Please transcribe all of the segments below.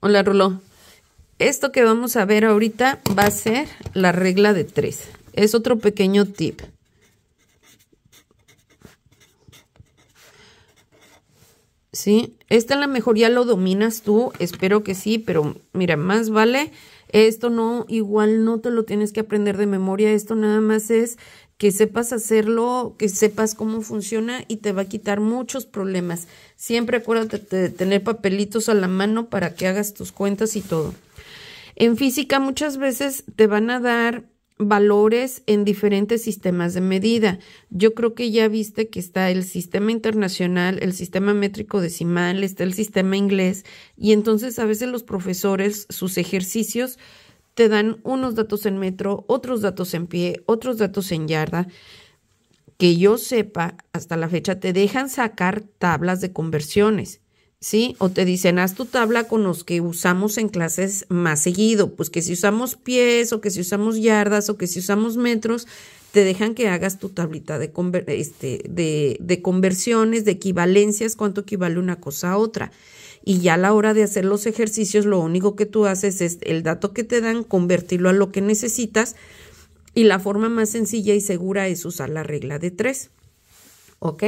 Hola, Rulo. Esto que vamos a ver ahorita va a ser la regla de tres. Es otro pequeño tip. ¿Sí? Esta a lo mejor ya lo dominas tú, espero que sí, pero mira, más vale esto no, igual no te lo tienes que aprender de memoria, esto nada más es que sepas hacerlo, que sepas cómo funciona y te va a quitar muchos problemas. Siempre acuérdate de tener papelitos a la mano para que hagas tus cuentas y todo. En física muchas veces te van a dar valores en diferentes sistemas de medida. Yo creo que ya viste que está el sistema internacional, el sistema métrico decimal, está el sistema inglés y entonces a veces los profesores sus ejercicios te dan unos datos en metro, otros datos en pie, otros datos en yarda. Que yo sepa, hasta la fecha te dejan sacar tablas de conversiones ¿sí? O te dicen, haz tu tabla con los que usamos en clases más seguido, pues que si usamos pies o que si usamos yardas o que si usamos metros, te dejan que hagas tu tablita de, este, de, de conversiones, de equivalencias, cuánto equivale una cosa a otra. Y ya a la hora de hacer los ejercicios, lo único que tú haces es el dato que te dan, convertirlo a lo que necesitas. Y la forma más sencilla y segura es usar la regla de tres. ¿Ok?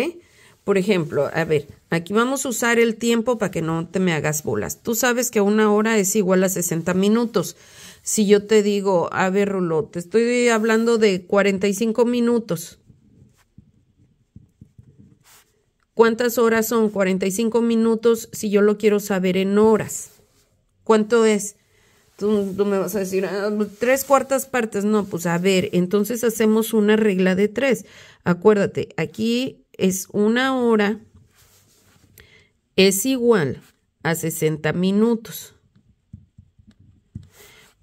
Por ejemplo, a ver, aquí vamos a usar el tiempo para que no te me hagas bolas. Tú sabes que una hora es igual a 60 minutos. Si yo te digo, a ver, Rulo, te estoy hablando de 45 minutos. ¿Cuántas horas son 45 minutos si yo lo quiero saber en horas? ¿Cuánto es? Tú, me vas a decir, ah, tres cuartas partes. No, pues a ver, entonces hacemos una regla de tres. Acuérdate, aquí es una hora es igual a 60 minutos.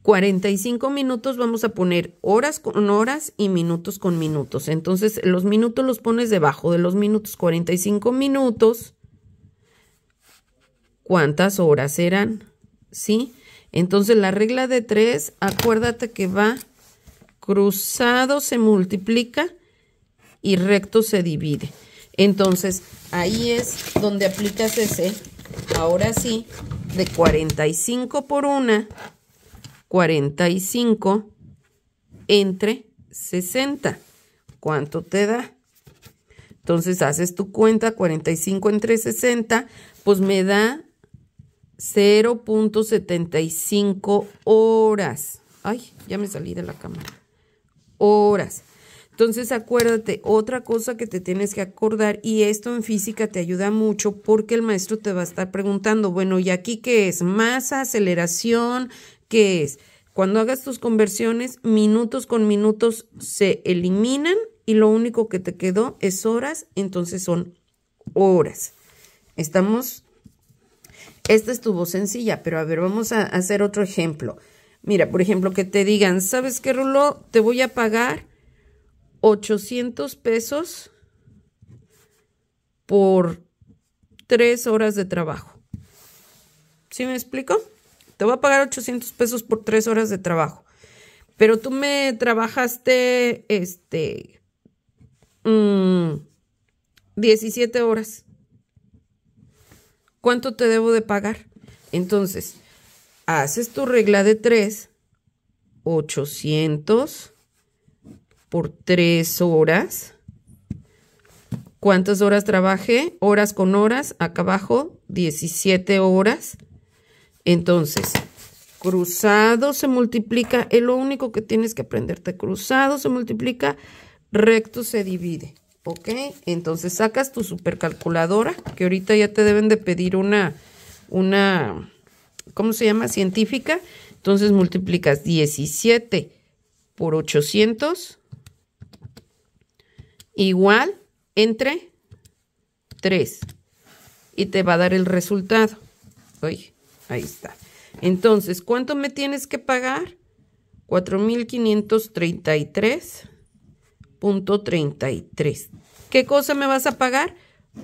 45 minutos vamos a poner horas con horas y minutos con minutos. Entonces los minutos los pones debajo de los minutos. 45 minutos. ¿Cuántas horas serán? ¿Sí? Entonces la regla de 3, acuérdate que va cruzado, se multiplica y recto se divide. Entonces, ahí es donde aplicas ese, ahora sí, de 45 por una, 45 entre 60. ¿Cuánto te da? Entonces, haces tu cuenta, 45 entre 60, pues me da 0.75 horas. Ay, ya me salí de la cámara. Horas. Entonces acuérdate, otra cosa que te tienes que acordar, y esto en física te ayuda mucho porque el maestro te va a estar preguntando, bueno, ¿y aquí qué es? Masa, aceleración, ¿qué es? Cuando hagas tus conversiones, minutos con minutos se eliminan y lo único que te quedó es horas, entonces son horas. Estamos... Esta estuvo sencilla, pero a ver, vamos a hacer otro ejemplo. Mira, por ejemplo, que te digan, ¿sabes qué, Rulo? Te voy a pagar 800 pesos por 3 horas de trabajo. ¿Sí me explico? Te voy a pagar 800 pesos por 3 horas de trabajo. Pero tú me trabajaste, este, 17 mm, horas. ¿Cuánto te debo de pagar? Entonces, haces tu regla de 3. 800 por tres horas. ¿Cuántas horas trabajé? Horas con horas, acá abajo, 17 horas. Entonces, cruzado se multiplica, es lo único que tienes que aprenderte, cruzado se multiplica, recto se divide, ¿ok? Entonces sacas tu supercalculadora, que ahorita ya te deben de pedir una, una, ¿cómo se llama? Científica. Entonces multiplicas 17 por 800 igual entre 3 y te va a dar el resultado. Oye, ahí está. Entonces, ¿cuánto me tienes que pagar? 4.533.33. ¿Qué cosa me vas a pagar?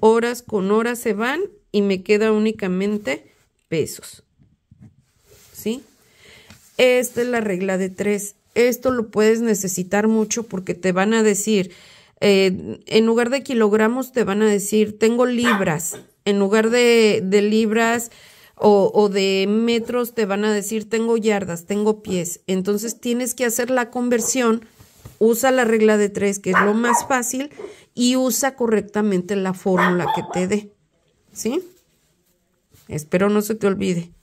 Horas con horas se van y me queda únicamente pesos. ¿Sí? Esta es la regla de 3. Esto lo puedes necesitar mucho porque te van a decir, eh, en lugar de kilogramos te van a decir, tengo libras, en lugar de, libras o, o, de metros te van a decir, tengo yardas, tengo pies. Entonces tienes que hacer la conversión, usa la regla de tres, que es lo más fácil, y usa correctamente la fórmula que te dé. ¿Sí? Espero no se te olvide.